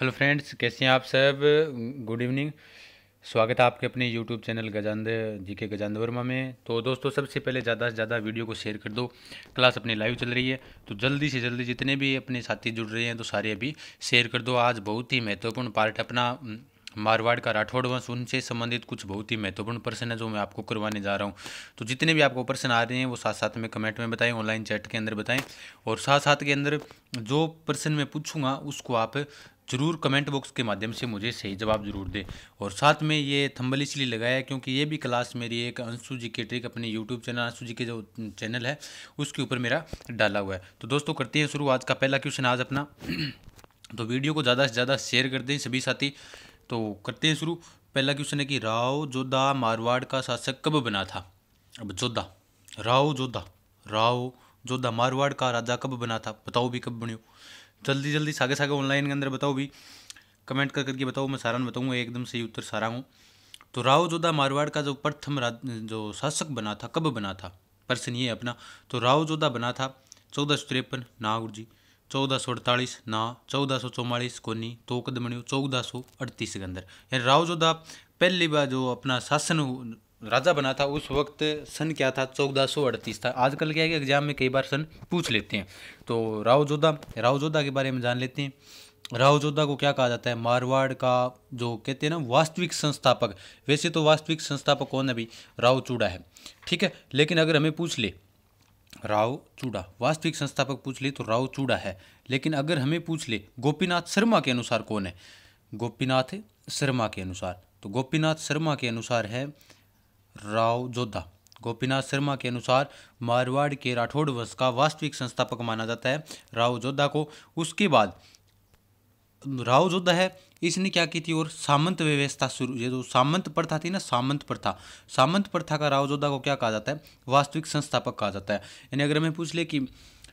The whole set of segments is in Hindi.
हेलो फ्रेंड्स कैसे हैं आप सब गुड इवनिंग स्वागत है आपके अपने यूट्यूब चैनल गजानंद जी के गजानंद वर्मा में तो दोस्तों सबसे पहले ज़्यादा से ज़्यादा वीडियो को शेयर कर दो क्लास अपनी लाइव चल रही है तो जल्दी से जल्दी जितने भी अपने साथी जुड़ रहे हैं तो सारे अभी शेयर कर दो आज बहुत ही महत्वपूर्ण पार्ट अपना मारवाड़ का राठौड़ वंश उनसे संबंधित कुछ बहुत ही महत्वपूर्ण प्रश्न है जो मैं आपको करवाने जा रहा हूँ तो जितने भी आपको प्रश्न आ रहे हैं वो साथ साथ में कमेंट में बताएं ऑनलाइन चैट के अंदर बताएं और साथ साथ के अंदर जो प्रश्न मैं पूछूंगा उसको आप ज़रूर कमेंट बॉक्स के माध्यम से मुझे सही जवाब ज़रूर दे और साथ में ये थंबल इसलिए लगाया क्योंकि ये भी क्लास मेरी एक अंशु जी के ट्रिक अपने यूट्यूब चैनल अंशु जी के जो चैनल है उसके ऊपर मेरा डाला हुआ है तो दोस्तों करते हैं शुरू आज का पहला क्वेश्चन आज अपना तो वीडियो को ज़्यादा से ज़्यादा शेयर कर दें सभी साथी तो करते हैं शुरू पहला क्वेश्चन है कि राव जोधा मारवाड़ का शासक कब बना था अब जोधा राव जोधा राव जोधा मारवाड़ का राजा कब बना था बताओ भी कब बनियो जल्दी जल्दी सागे सागे ऑनलाइन के अंदर बताओ भी कमेंट कर करके बताओ मैं सारा ने बताऊँगा एकदम सही उत्तर सारा हूँ तो राव जोधा मारवाड़ का जो प्रथम जो शासक बना था कब बना था पर्सन ये अपना तो राव जोधा बना था चौदह सौ तिरपन नागुर जी चौदह सौ अड़तालीस ना चौदह सौ चौवालीस कोनी तो कदम चौदह सौ अड़तीस के अंदर यानी राव जोधा पहली बार जो अपना शासन राजा बना था उस वक्त सन क्या था चौदह सौ अड़तीस था आजकल क्या है कि एग्जाम में कई बार सन पूछ लेते हैं तो राव जोधा राव जोधा के बारे में जान लेते हैं राव जोधा को क्या कहा जाता है मारवाड़ का जो कहते हैं ना वास्तविक संस्थापक वैसे तो वास्तविक संस्थापक कौन है भाई राव चूड़ा है ठीक है लेकिन अगर हमें पूछ ले राव चूड़ा वास्तविक संस्थापक पूछ ले तो राव चूड़ा है लेकिन अगर हमें पूछ ले गोपीनाथ शर्मा के अनुसार कौन है गोपीनाथ शर्मा के अनुसार तो गोपीनाथ शर्मा के अनुसार है राव जोधा गोपीनाथ शर्मा के अनुसार मारवाड़ के राठौड़ वंश का वास्तविक संस्थापक माना जाता है राव जोधा को उसके बाद राव जोधा है इसने क्या की थी और सामंत व्यवस्था शुरू ये जो सामंत प्रथा थी ना सामंत प्रथा सामंत प्रथा का राव जोधा को क्या कहा जाता है वास्तविक संस्थापक कहा जाता है यानी अगर हमें पूछ ले कि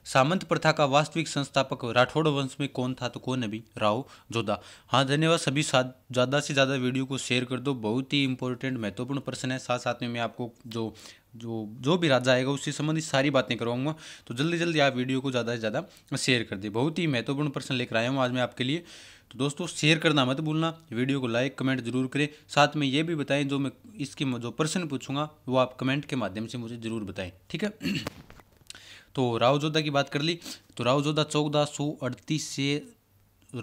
सामंत प्रथा का वास्तविक संस्थापक राठौड़ वंश में कौन था तो कौन अभी राव जोधा हाँ धन्यवाद सभी साथ ज़्यादा से ज़्यादा वीडियो को शेयर कर दो बहुत ही इंपॉर्टेंट महत्वपूर्ण प्रश्न है साथ साथ में मैं आपको जो जो जो भी राजा आएगा उससे संबंधित सारी बातें करवाऊंगा तो जल्दी जल्दी आप वीडियो को ज़्यादा से ज़्यादा शेयर कर दे बहुत ही महत्वपूर्ण प्रश्न लेकर आया हूँ आज मैं आपके लिए तो दोस्तों शेयर करना मत भूलना वीडियो को लाइक कमेंट जरूर करें साथ में ये भी बताएं जो मैं इसके जो प्रश्न पूछूंगा वो आप कमेंट के माध्यम से मुझे ज़रूर बताएं ठीक है तो राव जोधा की बात कर ली तो राव जोधा चौदह सौ अड़तीस से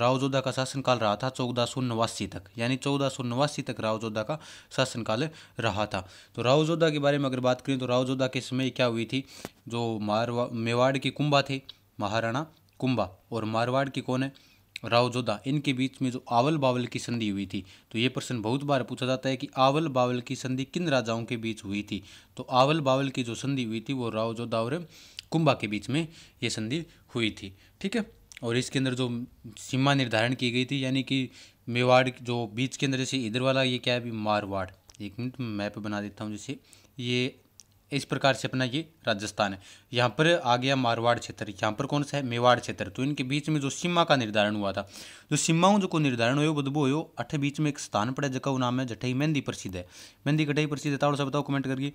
राव जोधा का शासनकाल रहा था चौदह सौ नवासी तक यानी चौदह सौ नवासी तक जोधा का शासनकाल रहा था तो राव जोधा के बारे में अगर बात करें तो राव जोधा के समय क्या हुई थी जो मारवा मेवाड़ के कुंभा थे महाराणा कुंभा और मारवाड़ की कौन है राव जोधा इनके बीच में जो आवल बावल की संधि हुई थी तो ये प्रश्न बहुत बार पूछा जाता है कि आवल बावल की संधि किन राजाओं के बीच हुई थी तो आवल बावल की जो संधि हुई थी वो राव जोधा और कुंभा के बीच में ये संधि हुई थी ठीक है और इसके अंदर जो सीमा निर्धारण की गई थी यानी कि मेवाड़ जो बीच के अंदर जैसे इधर वाला ये क्या है अभी मारवाड़ एक मिनट मैप बना देता हूँ जैसे ये इस प्रकार से अपना ये राजस्थान है यहाँ पर आ गया मारवाड़ क्षेत्र यहाँ पर कौन सा है मेवाड़ क्षेत्र तो इनके बीच में जो सीमा का निर्धारण हुआ था जो सीमाओं जो को निर्धारण हुए बदबू हो अठे बीच में एक स्थान पड़ा जगह नाम है जठई मेहंदी प्रसिद्ध है मेहंदी कटाई प्रसिद्ध है तावड़ सा बताओ कमेंट करके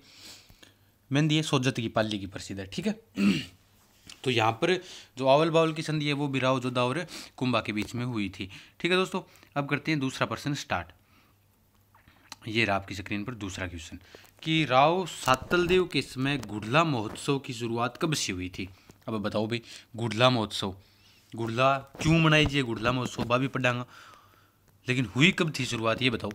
मेहंदी है सोजत की पाली की प्रसिद्ध है ठीक है तो यहाँ पर जो आवल बावल की संधि है वो बिराव जोधा और कुंभा के बीच में हुई थी ठीक है दोस्तों अब करते हैं दूसरा प्रश्न स्टार्ट ये रहा आपकी स्क्रीन पर दूसरा क्वेश्चन कि राव सातलदेव के समय गुड़ला महोत्सव की शुरुआत कब से हुई थी अब बताओ भाई गुड़ला महोत्सव गुड़ला क्यों मनाई जाए गुड़ला महोत्सव बाबी पढ़ांगा लेकिन हुई कब थी शुरुआत ये बताओ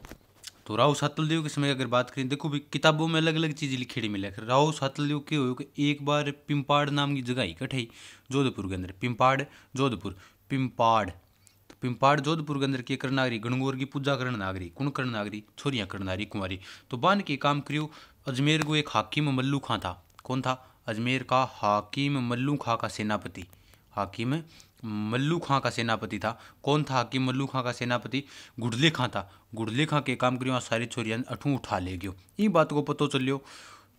तो राव सातलदेव के समय अगर बात करें देखो भी किताबों में अलग अलग चीज़ें लिखेड़ी मिले कर राव सतलदेव के हो कि एक बार पिंपाड़ नाम की जगह इकट्ठी जोधपुर के अंदर पिंपाड़ जोधपुर पिंपाड़ तो पिंपाड़ जोधपुर के अंदर के करनागरी गणगोर गणगौर की पूजा करण नागरी कुण करण नागरी छोरियाँ करण नागरी कुंवारी तो बान के काम करियो अजमेर को एक हाकिम मल्लू खां था कौन था अजमेर का हाकिम मल्लू खां का सेनापति हाकिम मल्लू खां का सेनापति था कौन था कि मल्लू खां का सेनापति गुड़ले खां था गुड़ले खां के काम करियो सारी छोरियां अठू उठा ले गयो ई बात को पतो चलियो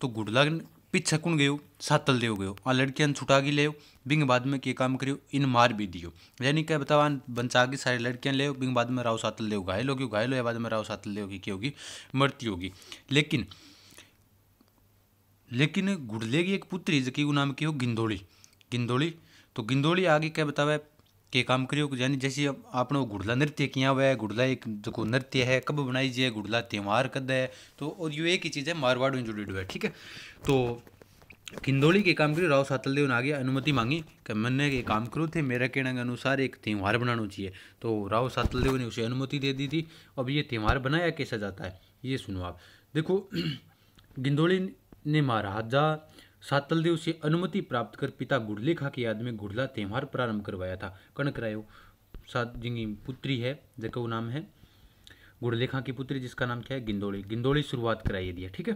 तो गुड़ला पीछे कुण गयो सातल देव गयो आ लड़कियां छुटा गई ले बिंग बाद में के काम करियो इन मार भी दियो यानी क्या बताओ बंचा की सारी लड़कियां ले बिंग बाद में राव सातल देव घायल होगी घायल हो बाद में राव सातल देव की क्या होगी मरती होगी लेकिन लेकिन गुड़ले की एक पुत्री जिसकी नाम की हो गिंदोड़ी गिंदोड़ी तो गिंदोली आगे क्या बतावे के काम करियो यानी जैसे आपने लोग गुड़ला नृत्य किया हुआ है गुड़ला एक जो नृत्य है कब बनाई जाए गुड़ला त्यौहार कद है तो और ये एक ही चीज़ है मारवाड़ में जुड़ी हुआ है ठीक है तो किंदोली के काम करियो राव सातल देव ने आगे अनुमति मांगी कि मैंने ये काम करो थे मेरा कहने के अनुसार एक त्यौहार बनाना चाहिए तो राव सातल देव ने उसे अनुमति दे दी थी अब ये त्यौहार बनाया कैसा जाता है ये सुनो आप देखो गिंदोली ने महाराजा सातल देव से अनुमति प्राप्त कर पिता गुड़लेखा की याद में गुड़ला त्यौहार प्रारंभ करवाया था कणक रायो सात जिनकी पुत्री है जिसका नाम है गुड़लेखा की पुत्री जिसका नाम क्या है गिंदोली गिंदोली शुरुआत कराई दिया ठीक है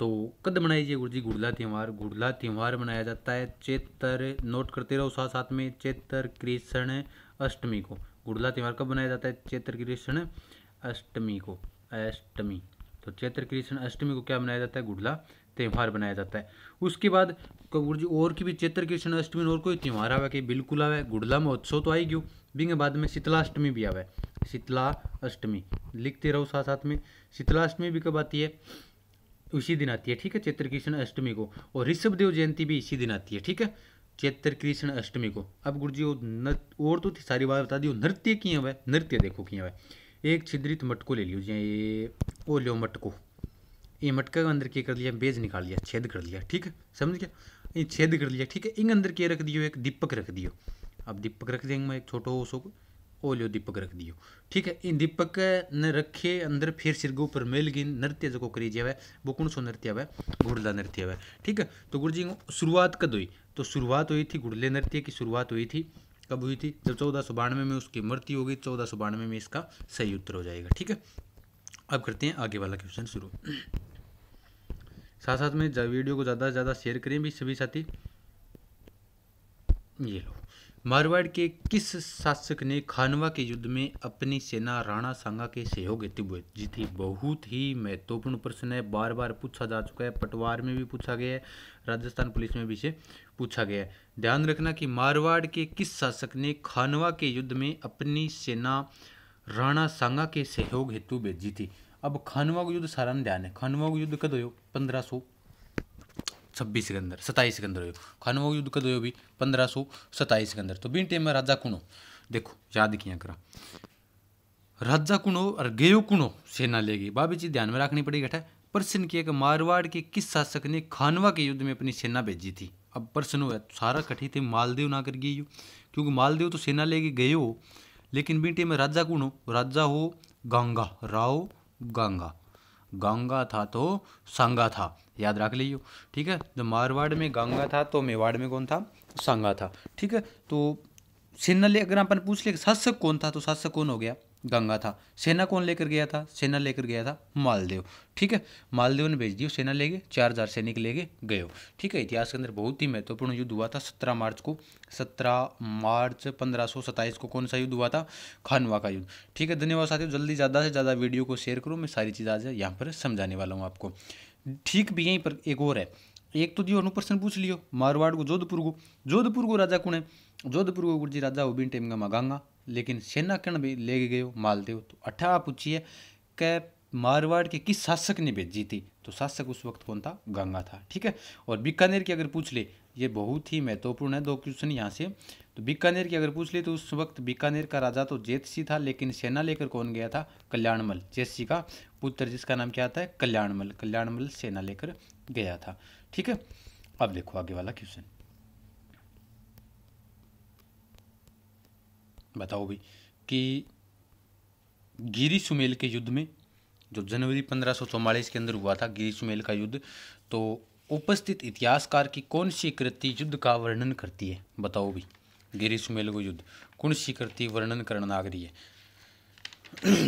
तो कद मनाई जी गुरु जी गुड़ला त्यौहार गुड़ला त्यौहार मनाया जाता है चेतर नोट करते रहो साथ साथ में चेतर कृष्ण अष्टमी को गुड़ला त्यौहार कब मनाया जाता है चेतर कृष्ण अष्टमी को अष्टमी तो चैत्र कृष्ण अष्टमी को क्या मनाया जाता है गुड़ला त्यौहार बनाया जाता है उसके बाद गुरु जी और की भी चैत्र कृष्ण अष्टमी और कोई त्यौहार आवा कि बिल्कुल आवे गुड़ला महोत्सव तो आई गयो बिंग बाद में शीतलाष्टमी भी आवे शीतला अष्टमी लिखते रहो साथ साथ में शीतलाष्टमी भी कब आती है उसी दिन आती है ठीक है चैत्र कृष्ण अष्टमी को और ऋषभ देव जयंती भी इसी दिन आती है ठीक है चैत्र कृष्ण अष्टमी को अब गुरु जी और तो थी सारी बात बता दी नृत्य किए है नृत्य देखो किए हुए एक छिद्रित मटको ले लीजिए ये ओ लो मटको ये मटका के अंदर के कर लिया बेज निकाल लिया छेद कर लिया ठीक है समझ गया ये छेद कर लिया ठीक है इंग अंदर के रख दियो एक दीपक रख दियो अब दीपक रख देंगे मैं एक छोटो सो ओ लियो दीपक रख दियो ठीक है इन दीपक ने रखे अंदर फिर सिर के ऊपर मेल गिन नृत्य जो करी जाए वो कौन सो नृत्य है घुड़ला नृत्य है ठीक है तो गुरु जी शुरुआत कद हुई तो शुरुआत हुई थी घुड़ले नृत्य की शुरुआत हुई थी कब हुई थी जब चौदह सौ बानवे में उसकी मृत्यु होगी चौदह सौ बानवे में इसका सही उत्तर हो जाएगा ठीक है अब करते हैं आगे वाला क्वेश्चन शुरू साथ साथ में वीडियो को ज़्यादा से ज़्यादा शेयर करें भी सभी साथी ये लो मारवाड़ के किस शासक ने खानवा के युद्ध में अपनी सेना राणा सांगा के सहयोग हेतु जीती बहुत ही महत्वपूर्ण प्रश्न है बार बार पूछा जा चुका है पटवार में भी पूछा गया है राजस्थान पुलिस में भी इसे पूछा गया है ध्यान रखना कि मारवाड़ के किस शासक ने खानवा के युद्ध में अपनी सेना राणा सांगा के सहयोग हेतु भेजी थी अब खानवा को युद्ध सारा ध्यान है खानवा को युद्ध कद हो पंद्रह सौ छब्बीस के अंदर सत्ताईस के अंदर हो खानवा को युद्ध कद हो भी पंद्रह सौ सत्ताईस के अंदर तो बीन टेम राजा कुणो देखो याद किया करा राजा कुणो और गेयो कुणो सेना लेगी बाबी जी ध्यान में रखनी पड़ेगी है प्रश्न किया मारवाड़ के किस शासक ने खानवा के युद्ध में अपनी सेना भेजी थी अब प्रश्न हुआ सारा कठित थे मालदेव ना कर गई क्योंकि मालदेव तो सेना लेके गए हो लेकिन बीटे में राजा कौन हो राजा हो गंगा राव गंगा गंगा था तो संगा था याद रख लीजिए ठीक है जो मारवाड़ में गंगा था तो मेवाड़ में कौन था संगा था ठीक है तो सिन्नल अगर अपन पूछ ले शासक कौन था तो शासक कौन हो गया गंगा था सेना कौन लेकर गया था सेना लेकर गया था मालदेव ठीक है मालदेव ने भेज दिया सेना ले गए चार हजार सैनिक ले गए गए ठीक है इतिहास के अंदर बहुत ही महत्वपूर्ण युद्ध हुआ था सत्रह मार्च को सत्रह मार्च पंद्रह सौ सत्ताईस को कौन सा युद्ध हुआ था खानवा का युद्ध ठीक है धन्यवाद साथियों जल्दी ज़्यादा से ज़्यादा वीडियो को शेयर करो मैं सारी चीज़ आज यहाँ पर समझाने वाला हूँ आपको ठीक भी यहीं पर एक और है एक तो दियो अनुप्रश्न प्रश्न पूछ लियो मारवाड़ को जोधपुर को जोधपुर को राजा कौन है जोधपुर को गुर्जी राजा ओबिन टेमगा मागांगा लेकिन सेना कण भी ले गए मालदेव तो अठा आप पूछिए कि मारवाड़ के किस शासक ने भेजी थी तो शासक उस वक्त कौन था गंगा था ठीक है और बीकानेर की अगर पूछ ले ये बहुत ही महत्वपूर्ण है दो क्वेश्चन यहाँ से तो बीकानेर की अगर पूछ ले तो उस वक्त बीकानेर का राजा तो जेत सिंह था लेकिन सेना लेकर कौन गया था कल्याणमल जेत सिंह का पुत्र जिसका नाम क्या आता है कल्याणमल कल्याणमल सेना लेकर गया था ठीक है अब देखो आगे वाला क्वेश्चन बताओ भाई कि गिरी सुमेल के युद्ध में जो जनवरी पंद्रह के अंदर हुआ था गिरी सुमेल का युद्ध तो उपस्थित इतिहासकार की कौन सी कृति युद्ध का वर्णन करती है बताओ भी गिरी सुमेल को युद्ध कौन सी कृति वर्णन नागरी है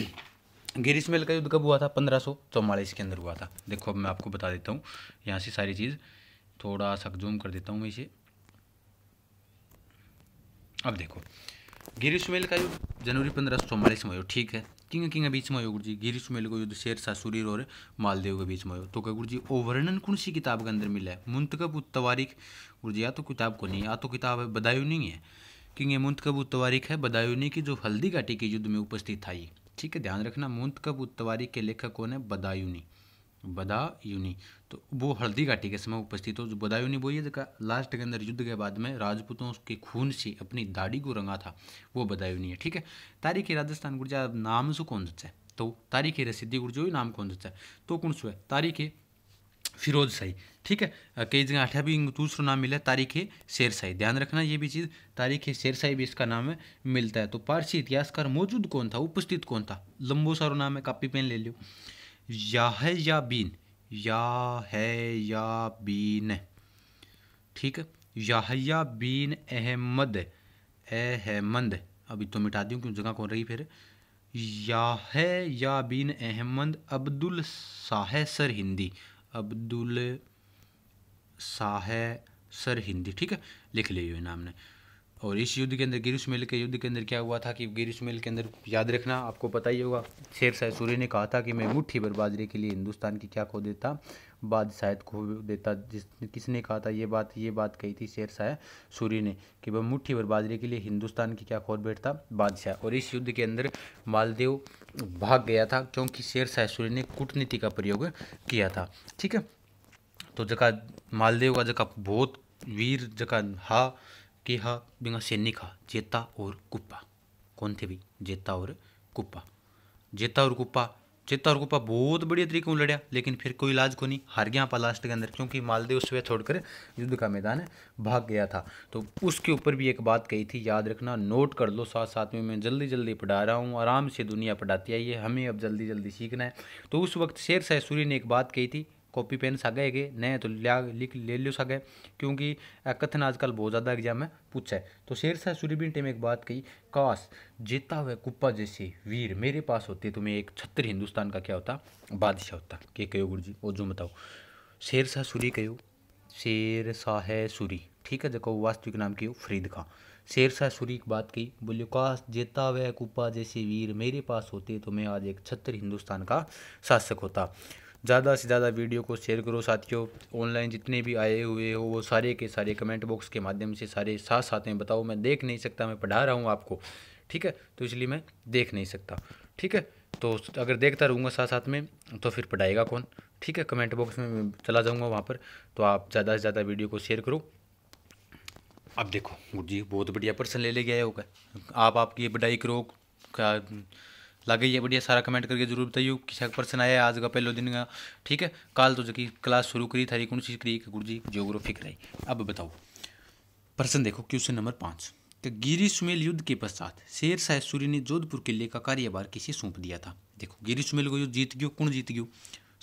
गिरी सुमेल का युद्ध कब हुआ था पंद्रह सौ चौवालीस के अंदर हुआ था देखो अब मैं आपको बता देता हूँ यहाँ से सारी चीज़ थोड़ा सा जूम कर देता हूँ मैं इसे अब देखो मेल का युद्ध जनवरी पंद्रह सौ चौवालीस में हो ठीक है किंग किंग बीच में हो गुरु जी मेल का युद्ध शेर शाह सूरी और मालदेव के बीच में हो तो क्या गुरु जी ओ वर्णन कौन सी किताब के अंदर मिला है मुंतकब तवारीख गुरु जी या तो किताब को नहीं या तो किताब है बदायू नहीं है किंग मुंतकब तवारीख है बदायूनी की जो हल्दी घाटी के युद्ध में उपस्थित था ये ठीक है ध्यान रखना मुंतकब तवारीख के लेखक कौन है बदायूनी बदायूनी तो वो हल्दी घाटी के समय उपस्थित हो जो बदायूनी वो ये जगह लास्ट के अंदर युद्ध के बाद में राजपूतों के खून से अपनी दाढ़ी को रंगा था वो बदायूनी है ठीक है तारीख राजस्थान गुर्जा नाम से कौन सा है तो तारीख रसिद्धि गुर्जो नाम कौन सा है तो कौन सो है तारीख फिरोज शाही ठीक है कई जगह आठा भी दूसरा नाम मिला तारीख शेर शाही ध्यान रखना ये भी चीज़ तारीख शेर शाही भी इसका नाम है मिलता है तो पारसी इतिहासकार मौजूद कौन था उपस्थित कौन था लंबो सारो नाम है कापी पेन ले लियो या है या बीन या है या बीन ठीक याहया बीन अहमद अहमद अभी तो मिटा दूँ क्यों जगह कौन रही फिर Yahya bin Ahmad Abdullah Sirhindi Abdullah Sirhindi ठीक है लिख लियो इनाम ने और इस युद्ध के अंदर मेल के युद्ध के अंदर क्या हुआ था कि मेल के अंदर याद रखना आपको पता ही होगा शेर शाह सूर्य ने कहा था कि मैं मुट्ठी भर बाजरे के लिए हिंदुस्तान की क्या खो देता बाद शायद खो देता जिस किसने कहा था ये बात ये बात कही थी शेर शाह सूर्य ने कि वह मुट्ठी भर बाजरे के लिए हिंदुस्तान की क्या खोद बैठता बादशाह और इस युद्ध के अंदर मालदेव भाग गया था क्योंकि शेर शाह सूर्य ने कूटनीति का प्रयोग किया था ठीक है तो जगह मालदेव का जगह बहुत वीर जगह हा केहा बिंगा सैनिका जेता और कुप्पा कौन थे भाई जेता और कुप्पा जेता और कुप्पा चेता और कुप्पा बहुत बढ़िया तरीके में लड़िया लेकिन फिर कोई इलाज को नहीं हार गया आपा लास्ट के अंदर क्योंकि मालदेव सुबह छोड़कर युद्ध का मैदान है भाग गया था तो उसके ऊपर भी एक बात कही थी याद रखना नोट कर लो साथ साथ में मैं जल्दी जल्दी पढ़ा रहा हूँ आराम से दुनिया पढ़ाती आई है हमें अब जल्दी जल्दी सीखना है तो उस वक्त शेर शाह सूर्य ने एक बात कही थी कॉपी पेन सागे है नहीं तो लिया लिख ले लो सागे क्योंकि कथन आजकल बहुत ज़्यादा एग्जाम में पूछा है तो शेर सूरी सूर्यबीन टेम एक बात कही काश जीता हुआ कुप्पा जैसे वीर मेरे पास होते तो मैं एक छत्र हिंदुस्तान का क्या होता बादशाह होता के कहो गुरु जी और जो बताओ शेर शाह सूरी कहो शेर शाह सूरी ठीक है जो वास्तविक नाम कहो फरीद खां शेर शाह सूरी की बात कही बोलियो काश जेता व कुप्पा जैसे वीर मेरे पास होते तो मैं आज एक छत्र हिंदुस्तान का शासक होता ज़्यादा से ज़्यादा वीडियो को शेयर करो साथियों ऑनलाइन जितने भी आए हुए हो वो सारे के सारे कमेंट बॉक्स के माध्यम से सारे साथ साथ में बताओ मैं देख नहीं सकता मैं पढ़ा रहा हूँ आपको ठीक है तो इसलिए मैं देख नहीं सकता ठीक है तो अगर देखता रहूँगा साथ साथ में तो फिर पढ़ाएगा कौन ठीक है कमेंट बॉक्स में चला जाऊँगा वहाँ पर तो आप ज़्यादा से ज़्यादा वीडियो को शेयर करो अब देखो गुरु जी बहुत बढ़िया पर्सन ले ले गया होगा आप आपकी बढ़ाई करो क्या लागे ये बढ़िया सारा कमेंट करके जरूर बताइए किसा पर्सन आया आज का पहले दिन का ठीक है कल तो जी क्लास शुरू करी थारी कौन चीज़ करी गुरु जी जियोग्राफी कराई अब बताओ प्रश्न देखो क्वेश्चन नंबर पाँच तो गिरी सुमेल युद्ध के पश्चात शेर शाह सूरी ने जोधपुर किले का कार्यभार किसे सौंप दिया था देखो गिरी सुमेल को युद्ध जीत गयो कौन जीत गयो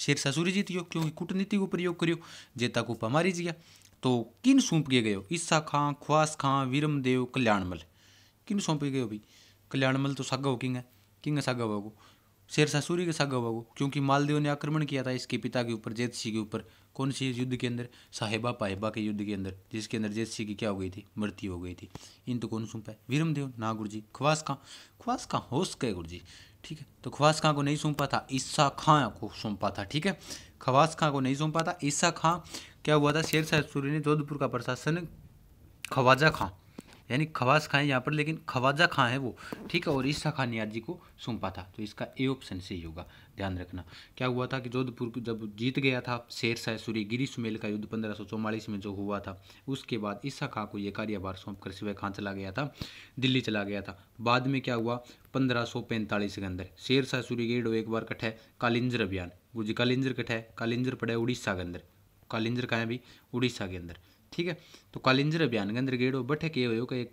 शेर शाह सूरी जीत गयो क्योंकि कूटनीति को प्रयोग करियो जेता को पमारी जिया तो किन सौंप के गयो ईसा खां ख्वास खां वीरमदेव कल्याणमल किन सौंपे गए भाई कल्याणमल तो सागा किंग है किंग सागावा को शेरशाह सूरी के सागावा को क्योंकि मालदेव ने आक्रमण किया था इसके पिता के ऊपर जैत सिंह के ऊपर कौन सी युद्ध के अंदर साहेबा पाहेबा के युद्ध के अंदर जिसके अंदर जैत सिंह की क्या हो गई थी मृत्यु हो गई थी इन तो कौन सौंपा पाए वीरमदेव गुरु जी खवास खां खवास खां होश गए गुरु जी ठीक है तो खवास खां को नहीं सौंपा था ईसा खां को सौंपा था ठीक है खवास खां को नहीं सौंपा था ईसा खां क्या हुआ था शेरशाह सूरी ने जोधपुर का प्रशासन खवाजा खां यानी खवास खाएं यहाँ पर लेकिन खवाजा खां है वो ठीक है और ईसा खान नियाज जी को सौंपा था तो इसका ए ऑप्शन सही होगा ध्यान रखना क्या हुआ था कि जोधपुर जब जीत गया था शेर शाह सूर्य गिरी सुमेल का युद्ध पंद्रह में जो हुआ था उसके बाद ईसा खां को यह कार्यभार सौंप कर सिवाय खां चला गया था दिल्ली चला गया था बाद में क्या हुआ पंद्रह के अंदर शेर शाह सूर्य गेडो एक बार कट है कालिंजर अभियान वो जी कालिंजर कट है कालिंजर पड़े उड़ीसा के अंदर कालिंजर कहाँ भी उड़ीसा के अंदर ठीक है तो कालिंजर अभियान के अंदर गेड़ो बैठे के हो कि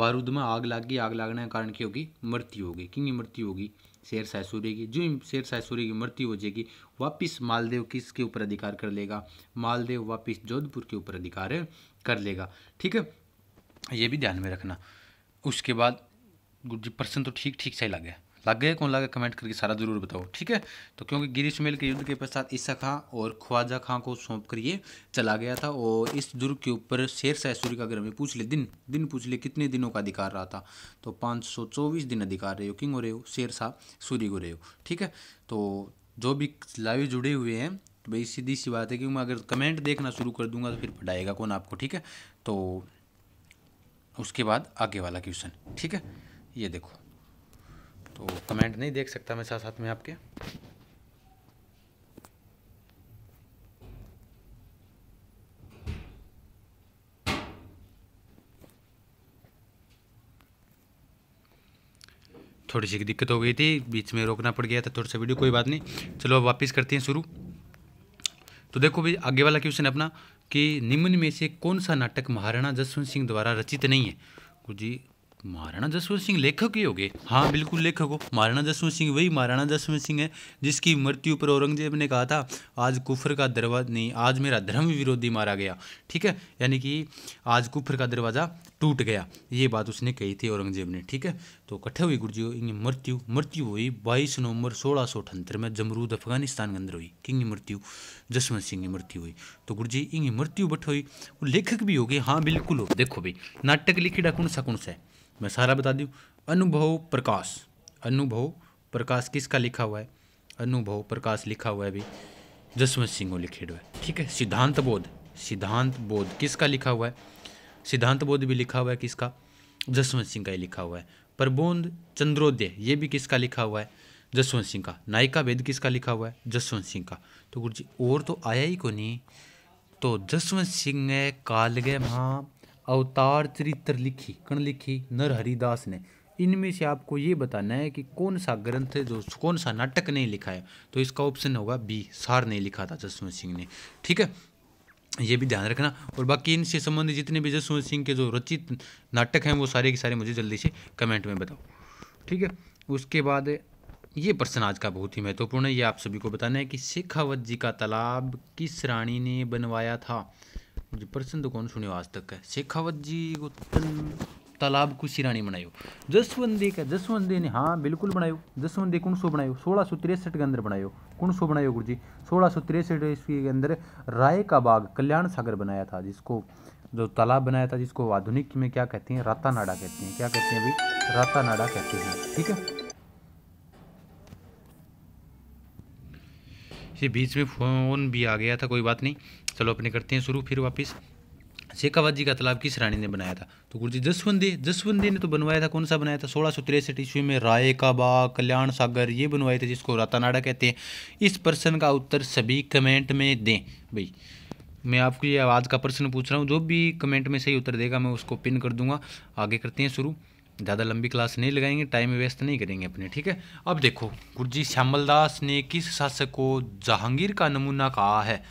बारूद में आग लाग गई आग लागने के कारण क्या होगी मृत्यु होगी किंगी मृत्यु होगी शेर शाह सूर्य की जो शेर शाह सूर्य की मृत्यु हो जाएगी वापिस मालदेव किसके ऊपर अधिकार कर लेगा मालदेव वापिस जोधपुर के ऊपर अधिकार कर लेगा ठीक है ये भी ध्यान में रखना उसके बाद गुरु जी प्रश्न तो ठीक ठीक सही लगे लग गए कौन लगा कमेंट करके सारा जरूर बताओ ठीक है तो क्योंकि गिरीश मेल के युद्ध के पश्चात ईसा खां और ख्वाजा खां को सौंप कर ये चला गया था और इस दुर्ग के ऊपर शेर शाह सूर्य का अगर हमें पूछ ले दिन दिन पूछ ले कितने दिनों का अधिकार रहा था तो पाँच सौ चौबीस दिन अधिकार रहे हो किंग हो रहे हो शेर शाह सूर्य को रहे हो ठीक है तो जो भी लाइव जुड़े हुए हैं तो भाई सीधी सी बात है कि मैं अगर कमेंट देखना शुरू कर दूंगा तो फिर पढ़ाएगा कौन आपको ठीक है तो उसके बाद आगे वाला क्वेश्चन ठीक है ये देखो तो कमेंट नहीं देख सकता मैं साथ साथ में आपके थोड़ी सी दिक्कत हो गई थी बीच में रोकना पड़ गया था थोड़ा सा वीडियो कोई बात नहीं चलो अब वापस करते हैं शुरू तो देखो भाई आगे वाला क्वेश्चन अपना कि निम्न में से कौन सा नाटक महाराणा जसवंत सिंह द्वारा रचित नहीं है जी महाराणा जसवंत सिंह लेखक ही हो गए हाँ बिल्कुल लेखक हो महाराणा जसवंत सिंह वही महाराणा जसवंत सिंह है जिसकी मृत्यु पर औरंगजेब ने कहा था आज कुफर का दरवाजा नहीं आज मेरा धर्म विरोधी मारा गया ठीक है यानी कि आज कुफर का दरवाज़ा टूट गया ये बात उसने कही थी औरंगजेब ने ठीक है तो कट्ठे हुई गुरुजी इन मृत्यु मृत्यु हुई बाईस नवंबर सोलह सौ अठहत्तर में जमरूद अफगानिस्तान के अंदर हुई किंग मृत्यु जसवंत सिंह की मृत्यु हुई तो गुरुजी जी मृत्यु बट हुई लेखक भी हो गए हाँ बिल्कुल हो देखो भाई नाटक लिखी डाकुण सा कौन सा है मैं सारा बता दूँ अनुभव प्रकाश अनुभव प्रकाश किसका लिखा हुआ है अनुभव प्रकाश लिखा हुआ है अभी जसवंत सिंह लिखे हुआ है ठीक है सिद्धांत बोध सिद्धांत बोध किसका लिखा हुआ है सिद्धांत बोध भी लिखा हुआ है किसका जसवंत सिंह का ही लिखा हुआ है प्रबोध चंद्रोदय ये भी किसका लिखा हुआ है जसवंत सिंह का नायिका वेद किसका लिखा हुआ है जसवंत सिंह का तो गुरु जी और तो आया ही को नहीं तो जसवंत सिंह है कालगे महा अवतार चरित्र लिखी कण लिखी नर हरिदास ने इनमें से आपको ये बताना है कि कौन सा ग्रंथ है जो कौन सा नाटक नहीं लिखा है तो इसका ऑप्शन होगा बी सार नहीं लिखा था जसवंत सिंह ने ठीक है ये भी ध्यान रखना और बाकी इनसे संबंधित जितने भी जसवंत सिंह के जो रचित नाटक हैं वो सारे के सारे मुझे जल्दी से कमेंट में बताओ ठीक है उसके बाद ये प्रश्न आज का बहुत ही महत्वपूर्ण है ये आप सभी को बताना है कि शेखावत जी का तालाब किस रानी ने बनवाया था प्रश्न तो कौन सुनियो आज तक है शेखावत जी को तालाब को सिरानी बनायो जसवंदी का जसवंदी ने हाँ बिल्कुल बनायो जसवंदी कौन सो बनायो सोलह सौ तिरसठ के अंदर बनायो कौन सो बनायो गुरु जी सोलह सौ तिरसठ ईस्वी के अंदर राय का बाग कल्याण सागर बनाया था जिसको जो तालाब बनाया था जिसको आधुनिक में क्या कहते हैं रातानाडा कहते हैं क्या कहते हैं भाई रातानाडा कहते हैं ठीक है ये बीच में फ़ोन भी आ गया था कोई बात नहीं चलो अपने करते हैं शुरू फिर वापस शेखावत जी का तालाब किस रानी ने बनाया था तो गुरु जी जसवंदे जसवंदे ने तो बनवाया था कौन सा बनाया था सोलह सौ तिरसठ ईस्वी में राय का बा कल्याण सागर ये बनवाए थे जिसको रातानाडा कहते हैं इस प्रश्न का उत्तर सभी कमेंट में दें भाई मैं आपको ये आवाज़ का प्रश्न पूछ रहा हूँ जो भी कमेंट में सही उत्तर देगा मैं उसको पिन कर दूंगा आगे करते हैं शुरू ज़्यादा लंबी क्लास नहीं लगाएंगे टाइम वेस्ट नहीं करेंगे अपने ठीक है अब देखो जी श्यामल दास ने किस शासक को जहांगीर का नमूना कहा है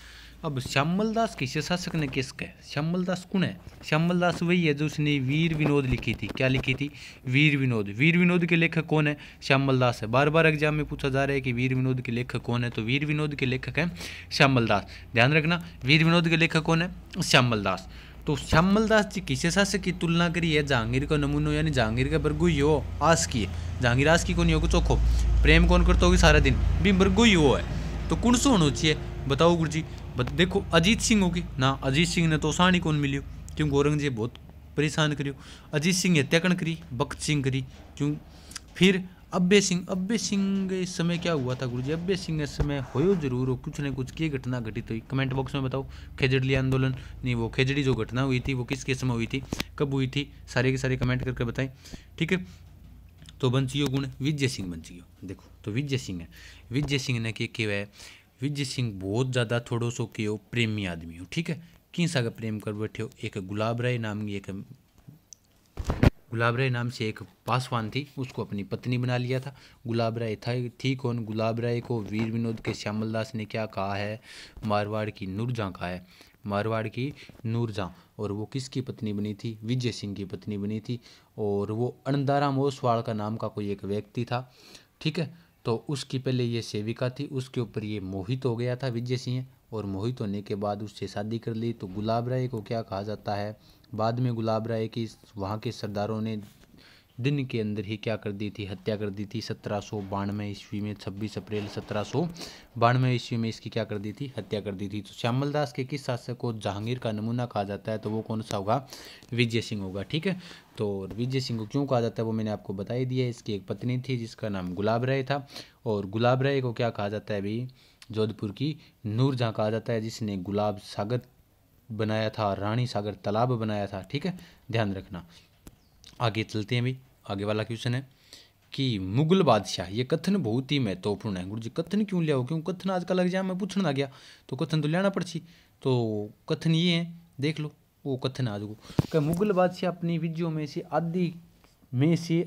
अब श्यामल दास किसे शासक ने किस कहा श्यामल दास कौन है श्यामल दास वही है जो उसने वीर विनोद लिखी थी क्या लिखी थी वीर विनोद वीर विनोद के लेखक कौन है श्यामल दास है बार बार एग्जाम में पूछा जा रहा है कि वीर विनोद के लेखक कौन है तो वीर विनोद के लेखक हैं श्यामल दास ध्यान रखना वीर विनोद के लेखक कौन है श्यामल दास तो श्यामल दास जी किसे शासक की तुलना करी है जहांगीर का नमूनो यानी जहांगीर का बरगु यो आस की है जहांगीर आस की कौन योग चोखो प्रेम कौन करता होगी सारा दिन भी बरगु यो है तो कौन सो होना चाहिए बताओ गुरु जी बट देखो अजीत सिंह होगी ना अजीत सिंह ने तो साणी कौन मिलियो क्यों औरंगजेब बहुत परेशान करियो अजीत सिंह हत्याकण करी भक्त सिंह करी क्यों फिर अब्बे सिंह अब्बे सिंह इस समय क्या हुआ था गुरु जी अब्बे सिंह इस समय हो जरूर हो कुछ न कुछ की घटना घटित हुई कमेंट बॉक्स में बताओ खेजड़ली आंदोलन नहीं वो खेजड़ी जो घटना हुई थी वो किसके समय हुई थी कब हुई थी सारे के सारे कमेंट करके बताएं ठीक है तो बंचियो गुण विजय सिंह बंचियो देखो तो विजय सिंह है विजय सिंह ने क्या किया है विजय सिंह बहुत ज़्यादा थोड़ो सो के हो प्रेमी आदमी हो ठीक है किस अगर प्रेम कर बैठे हो एक गुलाब राय नाम की एक गुलाब राय नाम से एक पासवान थी उसको अपनी पत्नी बना लिया था गुलाब राय था थी कौन गुलाब राय को वीर विनोद के श्यामल दास ने क्या कहा है मारवाड़ की नूरजहाँ कहा है मारवाड़ की नूरजहाँ और वो किसकी पत्नी बनी थी विजय सिंह की पत्नी बनी थी और वो अनदारा मोसवाड़ का नाम का कोई एक व्यक्ति था ठीक है तो उसकी पहले ये सेविका थी उसके ऊपर ये मोहित हो गया था विजय सिंह और मोहित होने के बाद उससे शादी कर ली तो गुलाब राय को क्या कहा जाता है बाद में गुलाब राय की वहाँ के सरदारों ने दिन के अंदर ही क्या कर दी थी हत्या कर दी थी सत्रह सौ बानवे ईस्वी में छब्बीस अप्रैल सत्रह सौ बानवे ईस्वी में इसकी क्या कर दी थी हत्या कर दी थी तो श्यामल दास के किस शासक को जहांगीर का नमूना कहा जाता है तो वो कौन सा होगा विजय सिंह होगा ठीक है तो विजय सिंह को क्यों कहा जाता है वो मैंने आपको बता ही दिया इसकी एक पत्नी थी जिसका नाम गुलाब राय था और गुलाब राय को क्या कहा जाता है अभी जोधपुर की नूर जहाँ कहा जाता है जिसने गुलाब सागर बनाया था रानी सागर तालाब बनाया था ठीक है ध्यान रखना आगे चलते हैं भाई आगे वाला क्वेश्चन है कि मुगल बादशाह ये कथन बहुत ही महत्वपूर्ण है गुरु जी कथन क्यों लिया हो क्यों कथन आजकल एग्जाम में मैं पूछना गया तो कथन तो लेना पड़ी तो कथन ये है देख लो वो कथन आज को क्या मुगल बादशाह अपनी विजयों में से आदि में से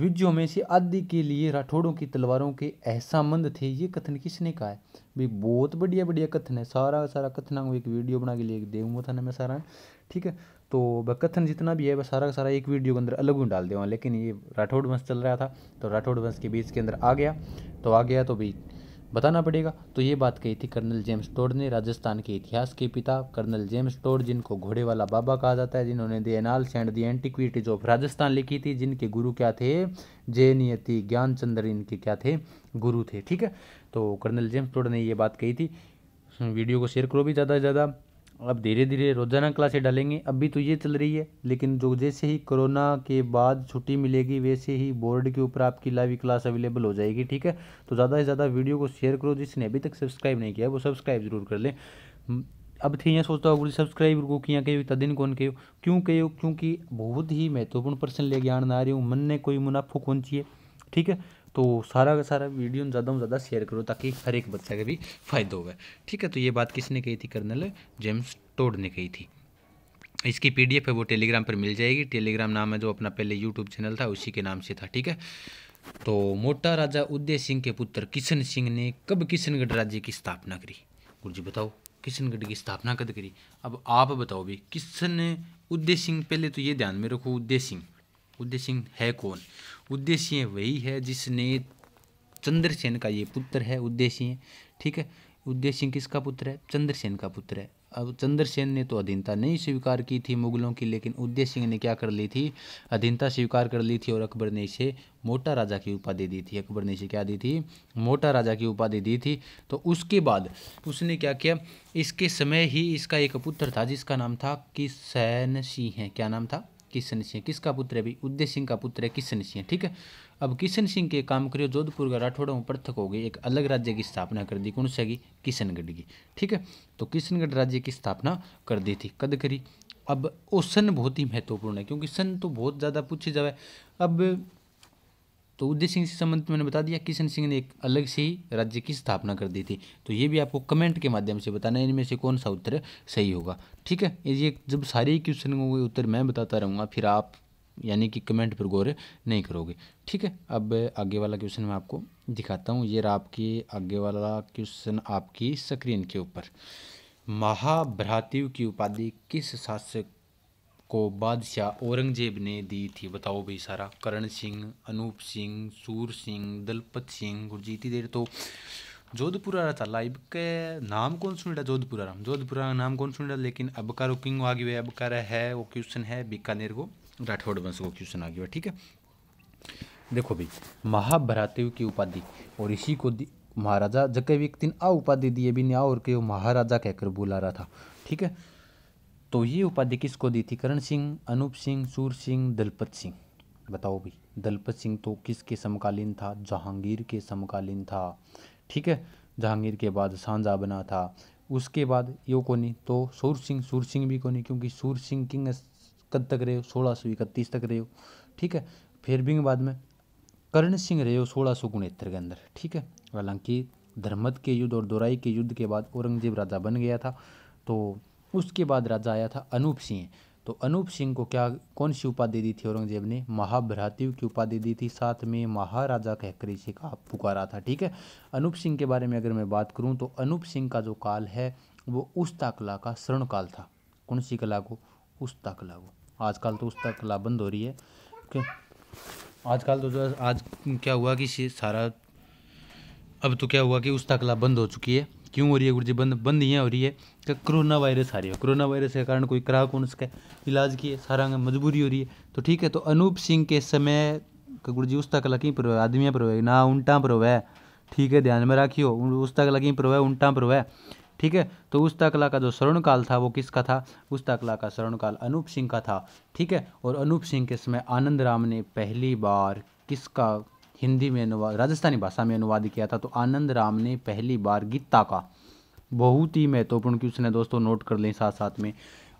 विजयों में से आदि के लिए राठौड़ों की तलवारों के ऐसा मंद थे ये कथन किसने कहा है भाई बहुत बढ़िया बढ़िया कथन है सारा सारा कथन एक वीडियो बना के लिए देऊंगा था ना मैं सारा ठीक है तो कथन जितना भी है वह सारा का सारा एक वीडियो के अंदर अलग ही डाल दिया लेकिन ये राठौड़ वंश चल रहा था तो राठौड़ वंश के बीच के अंदर आ गया तो आ गया तो भी बताना पड़ेगा तो ये बात कही थी कर्नल जेम्स टोड ने राजस्थान के इतिहास के पिता कर्नल जेम्स टोड जिनको घोड़े वाला बाबा कहा जाता है जिन्होंने the annals and the antiquities of Rajasthan लिखी थी जिनके गुरु क्या थे ज्ञान ज्ञानचंद्र इनके क्या थे गुरु थे ठीक है तो कर्नल जेम्स टोड ने ये बात कही थी वीडियो को शेयर करो भी ज़्यादा से ज़्यादा अब धीरे धीरे रोज़ाना क्लासें डालेंगे अभी तो ये चल रही है लेकिन जो जैसे ही कोरोना के बाद छुट्टी मिलेगी वैसे ही बोर्ड के ऊपर आपकी लाइव क्लास अवेलेबल हो जाएगी ठीक है तो ज़्यादा से ज़्यादा वीडियो को शेयर करो जिसने अभी तक सब्सक्राइब नहीं किया वो सब्सक्राइब जरूर कर लें हम्म, अब थे यहाँ सोचता हूँ सब्सक्राइबर को किया कहो दिन कौन कहो क्यों कहो क्योंकि बहुत ही महत्वपूर्ण प्रश्न ले ज्ञान आ रही हूँ मन ने कोई मुनाफो कौन चाहिए ठीक है तो सारा का सारा वीडियो ज़्यादा से ज़्यादा शेयर करो ताकि हर एक बच्चा का भी फायदा होगा ठीक है तो ये बात किसने कही थी कर्नल जेम्स टोड ने कही थी इसकी पीडीएफ है वो टेलीग्राम पर मिल जाएगी टेलीग्राम नाम है जो अपना पहले यूट्यूब चैनल था उसी के नाम से था ठीक है तो मोटा राजा उदय सिंह के पुत्र किशन सिंह ने कब किशनगढ़ राज्य की स्थापना करी गुरु जी बताओ किशनगढ़ की स्थापना कद करी अब आप बताओ भी किशन उदय सिंह पहले तो ये ध्यान में रखो उदय सिंह उदय सिंह है कौन उद्देश्य वही है जिसने चंद्रसेन का ये पुत्र है उद्देश्य ठीक है उद्देश्य किसका पुत्र है चंद्रसेन का पुत्र है अब चंद्रसेन ने तो अधीनता नहीं स्वीकार की थी मुगलों की लेकिन उदय ने क्या कर ली थी अधीनता स्वीकार कर ली थी और अकबर ने इसे मोटा राजा की उपाधि दी थी अकबर ने इसे क्या दी थी मोटा राजा की उपाधि दी थी तो उसके बाद उसने क्या किया इसके समय ही इसका एक पुत्र था जिसका नाम था सैन सिंह क्या नाम था किशन सिंह किसका पुत्र है भाई उदय सिंह का पुत्र है किशन सिंह ठीक है अब किशन सिंह के काम करियो जोधपुर का राठौड़ों में पृथक हो गई एक अलग राज्य की स्थापना कर दी कौन सा की किशनगढ़ की ठीक है तो किशनगढ़ राज्य की स्थापना कर दी थी कद करी अब ओ सन बहुत ही महत्वपूर्ण है क्योंकि सन तो बहुत ज़्यादा पूछी जाए अब तो उदय सिंह से संबंधित मैंने बता दिया किशन सिंह ने एक अलग से ही राज्य की स्थापना कर दी थी तो ये भी आपको कमेंट के माध्यम से बताना है इनमें से कौन सा उत्तर सही होगा ठीक है ये जब सारे क्वेश्चन होंगे उत्तर मैं बताता रहूँगा फिर आप यानी कि कमेंट पर गौर नहीं करोगे ठीक है अब आगे वाला क्वेश्चन मैं आपको दिखाता हूँ ये आपकी आगे वाला क्वेश्चन आपकी स्क्रीन के ऊपर महाभ्रातीव की उपाधि किस शासक को बादशाह औरंगजेब ने दी थी बताओ भाई सारा करण सिंह अनूप सिंह सूर सिंह दलपत सिंह गुरजीती देर तो जोधपुरा रहा था लाइव के नाम कौन सुन रहा जोधपुरा राम जोधपुरा का नाम कौन सुन रहा लेकिन अब का रुकिंग आ गया अब का है वो क्वेश्चन है बीकानेर को राठौड़ वंश को क्वेश्चन आ गया ठीक है देखो भाई महाभरातेव की उपाधि और इसी को महाराजा जगह व्यक्ति ने आ उपाधि दिए भी न्या और के महाराजा कहकर बुला रहा था ठीक है तो ये उपाधि किसको दी थी करण सिंह अनूप सिंह सूर सिंह दलपत सिंह बताओ भाई दलपत सिंह तो किसके समकालीन था जहांगीर के समकालीन था ठीक है जहांगीर के बाद सांझा बना था उसके बाद यो नहीं तो सूर सिंह सूर सिंह भी नहीं क्योंकि सूर सिंह किंग कद तक रहे हो सोलह सौ इकतीस तक रहे हो ठीक है फिर भी बाद में करण सिंह रहे हो सोलह सौ उनहत्तर के अंदर ठीक है हालांकि धर्मद के युद्ध और दोराई के युद्ध के बाद औरंगजेब राजा बन गया था तो उसके बाद राजा आया था अनूप सिंह तो अनूप सिंह को क्या कौन सी उपाधि दी थी औरंगजेब ने महाभ्रातृ की उपाधि दी थी साथ में महाराजा कहकर इसे कहा पुकारा था ठीक है अनूप सिंह के बारे में अगर मैं बात करूं तो अनूप सिंह का जो काल है वो उस्ता कला का स्वर्ण काल था कौन सी कला को उस्ता कला को आजकल तो उस्ता कला बंद हो रही है okay. आजकल तो जो आज क्या हुआ कि सारा अब तो क्या हुआ कि उस्ता कला बंद हो चुकी है क्यों हो रही है गुरु जी बंद बंद ही हो रही है कि कोरोना वायरस आ रही है कोरोना वायरस के कारण कोई ग्राहक उसका इलाज किए सारा मजबूरी हो रही है तो ठीक है तो अनूप सिंह के समय गुरु जी उस तक लकी पर आदमियाँ पर ना उल्टा पर हुआ ठीक है ध्यान में रखियो उस तक लगी पर हुआ उल्टा पर हुआ ठीक है तो उस तकला का जो स्वर्ण काल था वो किसका था उस तकला का स्वर्ण काल अनूप सिंह का था ठीक है और अनूप सिंह के समय आनंद राम ने पहली बार किसका हिंदी में अनुवाद राजस्थानी भाषा में अनुवाद किया था तो आनंद राम ने पहली बार गीता का बहुत ही महत्वपूर्ण क्वेश्चन है दोस्तों नोट कर लें साथ साथ में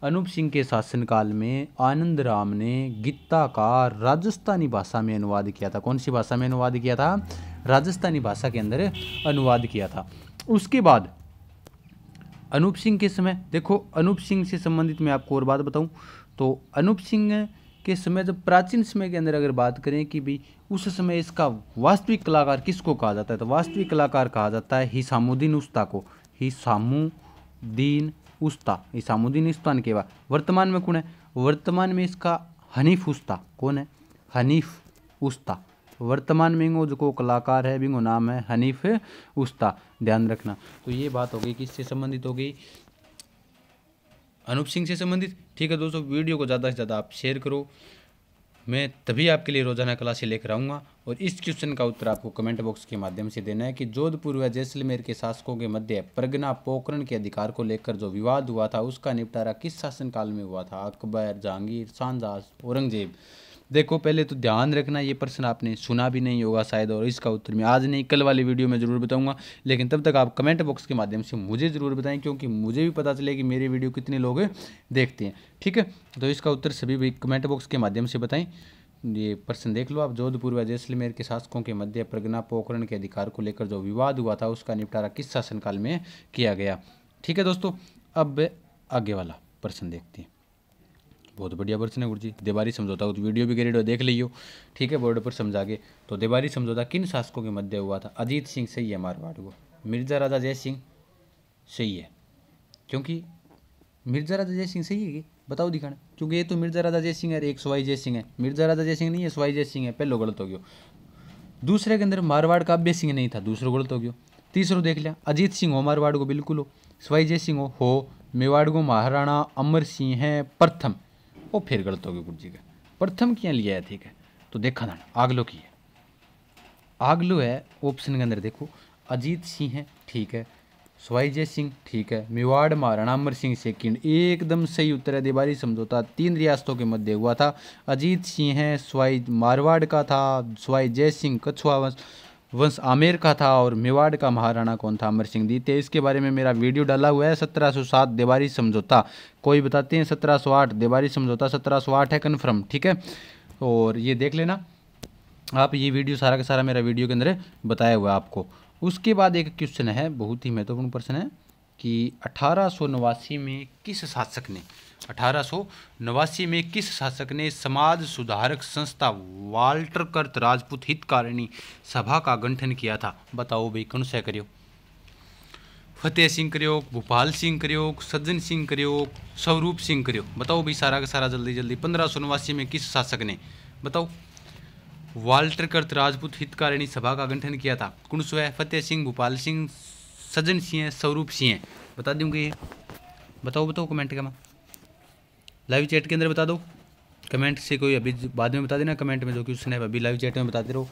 अनूप सिंह के शासनकाल में आनंद राम ने गीता का राजस्थानी भाषा में अनुवाद किया था कौन सी भाषा में अनुवाद किया था राजस्थानी भाषा के अंदर अनुवाद किया था उसके बाद अनूप सिंह के समय देखो अनूप सिंह से संबंधित मैं आपको और बात बताऊं तो अनूप सिंह के समय जब प्राचीन समय के अंदर अगर बात करें कि भी उस समय इसका वास्तविक कलाकार किसको कहा जाता है तो वास्तविक कलाकार कहा जाता है हिसामुद्दीन उस्ता को हिसामुद्दीन उस्ता हिसामुद्दीन उस्तान के बाद वर्तमान में कौन है वर्तमान में इसका हनीफ उस्ता कौन है हनीफ उस्ता वर्तमान में वो जो कलाकार है बिंगो नाम है हनीफ उस्ता ध्यान रखना तो ये बात होगी गई किससे संबंधित होगी अनूप सिंह से संबंधित ठीक है दोस्तों वीडियो को ज़्यादा से ज़्यादा आप शेयर करो मैं तभी आपके लिए रोज़ाना क्लासें लेकर आऊँगा और इस क्वेश्चन का उत्तर आपको कमेंट बॉक्स के माध्यम से देना है कि जोधपुर व जैसलमेर के शासकों के मध्य प्रगना पोकरण के अधिकार को लेकर जो विवाद हुआ था उसका निपटारा किस शासनकाल में हुआ था अकबर जहांगीर शानदास औरंगजेब देखो पहले तो ध्यान रखना ये प्रश्न आपने सुना भी नहीं होगा शायद और इसका उत्तर मैं आज नहीं कल वाली वीडियो में ज़रूर बताऊंगा लेकिन तब तक आप कमेंट बॉक्स के माध्यम से मुझे ज़रूर बताएं क्योंकि मुझे भी पता चले कि मेरी वीडियो कितने लोग देखते हैं ठीक है तो इसका उत्तर सभी भी कमेंट बॉक्स के माध्यम से बताएं ये प्रश्न देख लो आप जोधपुर व जैसलमेर के शासकों के मध्य प्रगना पोखरण के अधिकार को लेकर जो विवाद हुआ था उसका निपटारा किस शासनकाल में किया गया ठीक है दोस्तों अब आगे वाला प्रश्न देखते हैं बहुत बढ़िया प्रश्न है गुरु जी देवारी समझौता तो वीडियो भी ग्रेड देख लियो ठीक है बोर्ड पर समझा के तो देवारी समझौता किन शासकों के मध्य हुआ था अजीत सिंह सही है मारवाड़ को मिर्जा राजा जय सिंह सही है क्योंकि मिर्जा राजा जय सिंह सही है कि बताओ दिखाने क्योंकि ये तो मिर्जा राजा जय सिंह है एक सवाई सिंह है मिर्जा राजा जय सिंह नहीं है सवाई सिंह है पहलो गलत हो गयो दूसरे के अंदर मारवाड़ का सिंह नहीं था दूसरों गलत हो गयो तीसरों देख लिया अजीत सिंह हो मारवाड़ को बिल्कुल हो सवाई सिंह हो हो मेवाड़ को महाराणा अमर सिंह है प्रथम वो फिर गलत हो गए गुरु जी का प्रथम क्या लिया है ठीक है तो देखा ना आगलो की है आगलो है ऑप्शन के अंदर देखो अजीत सिंह है ठीक है जय सिंह ठीक है मेवाड़ महाराणा अमर सिंह सेकंड एकदम सही उत्तर है दीवारी समझौता तीन रियासतों के मध्य हुआ था अजीत सिंह है सवाई मारवाड़ का था सवाई जय सिंह कछुआ वंश वंश आमेर का था और मेवाड़ का महाराणा कौन था अमर सिंह द्वितीय इसके बारे में मेरा वीडियो डाला हुआ है सत्रह सौ सात देवारी समझौता कोई बताते हैं सत्रह सौ आठ देवारी समझौता सत्रह सौ आठ है कन्फर्म ठीक है और ये देख लेना आप ये वीडियो सारा का सारा मेरा वीडियो के अंदर बताया हुआ है आपको उसके बाद एक क्वेश्चन है बहुत ही महत्वपूर्ण प्रश्न है कि अठारह में किस शासक ने अठारह में किस शासक ने समाज सुधारक संस्था वाल्टर कर्त राजपूत हितकारिणी सभा का गठन किया था बताओ भाई कौन सा करियो फतेह सिंह करियो भोपाल सिंह करियो सज्जन सिंह करियो स्वरूप सिंह करियो बताओ भाई सारा का सारा जल्दी जल्दी पंद्रह नवासी में किस शासक ने बताओ वाल्टर कर्त राजपूत हितकारिणी सभा का गठन किया था कुणस्व फतेह सिंह भोपाल सिंह सज्जन सिंह स्वरूप सिंह बता दूंगी ये बताओ बताओ कमेंट के लाइव चैट के अंदर बता दो कमेंट से कोई अभी बाद में बता देना कमेंट में जो कि उसने अभी लाइव चैट में बताते रहो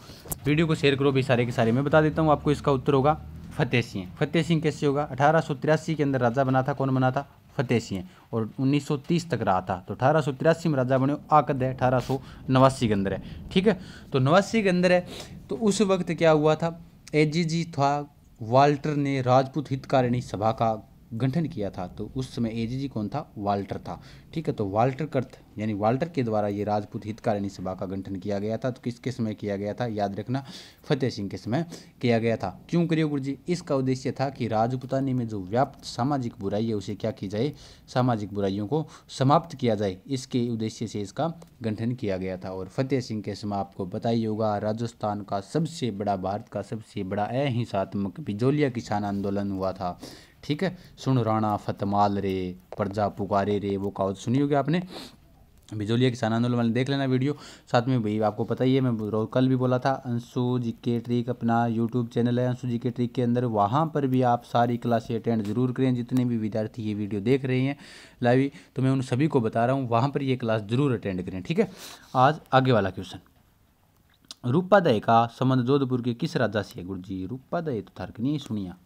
वीडियो को शेयर करो भी सारे के सारे मैं बता देता हूँ आपको इसका उत्तर होगा फतेह सिंह फतेह सिंह कैसे होगा अठारह के अंदर राजा बना था कौन बना था फतेह सिंह और 1930 तक रहा था तो अठारह में राजा बने आकद है अठारह नवासी के अंदर है ठीक है तो नवासी के अंदर है तो उस वक्त क्या हुआ था एजीजी जी था वाल्टर ने राजपूत हितकारिणी सभा का गठन किया था तो उस समय एजीजी कौन था वाल्टर था ठीक है तो वाल्टर कर्थ यानी वाल्टर के द्वारा ये राजपूत हितकारिणी सभा का गठन किया गया था तो किसके समय किया गया था याद रखना फतेह सिंह के समय किया गया था क्यों करियो गुरु जी इसका उद्देश्य था कि राजपुतानी में जो व्याप्त सामाजिक बुराई है उसे क्या की जाए सामाजिक बुराइयों को समाप्त किया जाए इसके उद्देश्य से इसका गठन किया गया था और फतेह सिंह के समय आपको बताइए होगा राजस्थान का सबसे बड़ा भारत का सबसे बड़ा अहिंसात्मक बिजोलिया किसान आंदोलन हुआ था ठीक है सुन राणा फतमाल रे प्रजा पुकारे रे वो कहावत सुनी होगी आपने बिजोलिया किसान आंदोलन वाले देख लेना वीडियो साथ में भाई आपको पता ही है मैं कल भी बोला था अंशु जी के ट्रिक अपना यूट्यूब चैनल है अंशु जी के ट्रिक के अंदर वहाँ पर भी आप सारी क्लासें अटेंड जरूर करें जितने भी विद्यार्थी ये वीडियो देख रहे हैं लाइव तो मैं उन सभी को बता रहा हूँ वहाँ पर ये क्लास जरूर अटेंड करें ठीक है आज आगे वाला क्वेश्चन रूपादय का संबंध जोधपुर के किस राजा से है गुरु जी रूपादय तो थर्क नहीं सुनिया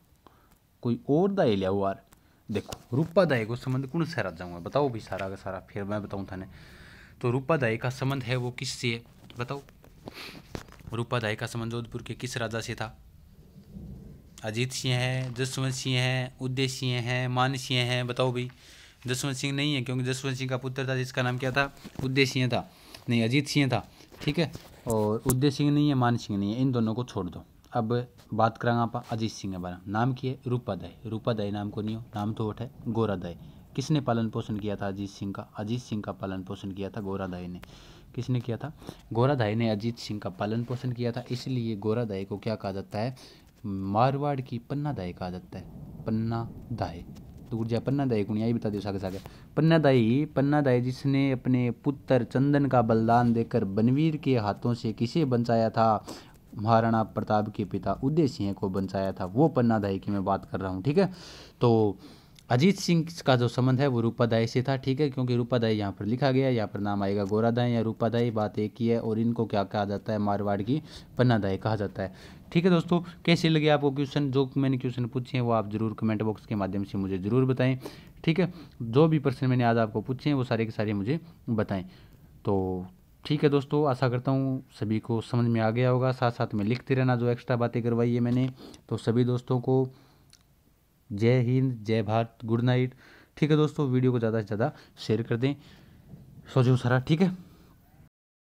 कोई और दाए लिया हुआ देखो रूपा दाए को संबंध कौन से राजा में बताओ भी सारा का सारा फिर मैं बताऊँ थाने तो रूपा दाए का संबंध है वो किस से बताओ रूपा दाई का संबंध जोधपुर के किस राजा से था अजीत सिंह है जसवंत सिंह है उदय सिंह है मान सिंह है बताओ भाई जसवंत सिंह नहीं है क्योंकि जसवंत सिंह का पुत्र था जिसका नाम क्या था उदय सिंह था नहीं अजीत सिंह था ठीक है और उदय सिंह नहीं है मान सिंह नहीं है इन दोनों को छोड़ दो अब बात करा आप अजीत सिंह के बारे में नाम की है रूपा दय रूपा दय नाम को नहीं हो नाम तो वोट है गोरा दय किसने पालन पोषण किया था अजीत सिंह का अजीत सिंह का पालन पोषण किया था गोरा दय ने किसने किया था गोरा दाई ने अजीत सिंह का पालन पोषण किया था इसलिए गोरा दाई को क्या कहा जाता है मारवाड़ की पन्ना दाई कहा जाता है पन्ना दाई तो गुर्जा पन्ना दाई को यही बता दो सागे सागे पन्ना दाई पन्ना दाई जिसने अपने पुत्र चंदन का बलिदान देकर बनवीर के हाथों से किसे बचाया था महाराणा प्रताप के पिता उदय सिंह को बनसाया था वो दाई की मैं बात कर रहा हूँ ठीक है तो अजीत सिंह का जो संबंध है वो रूपाधाई से था ठीक है क्योंकि रूपादाई यहाँ पर लिखा गया यहाँ पर नाम आएगा गोरादाई या रूपाधाई बात एक ही है और इनको क्या कहा जाता है मारवाड़ की पन्नादाई कहा जाता है ठीक है दोस्तों कैसे लगे आपको क्वेश्चन जो मैंने क्वेश्चन पूछे हैं वो आप जरूर कमेंट बॉक्स के माध्यम से मुझे ज़रूर बताएं ठीक है जो भी प्रश्न मैंने आज आपको पूछे हैं वो सारे के सारे मुझे बताएं तो ठीक है दोस्तों आशा करता हूँ सभी को समझ में आ गया होगा साथ साथ में लिखते रहना जो एक्स्ट्रा बातें करवाई है मैंने तो सभी दोस्तों को जय हिंद जय भारत गुड नाइट ठीक है दोस्तों वीडियो को ज़्यादा से ज़्यादा शेयर कर दें सोचो सारा ठीक है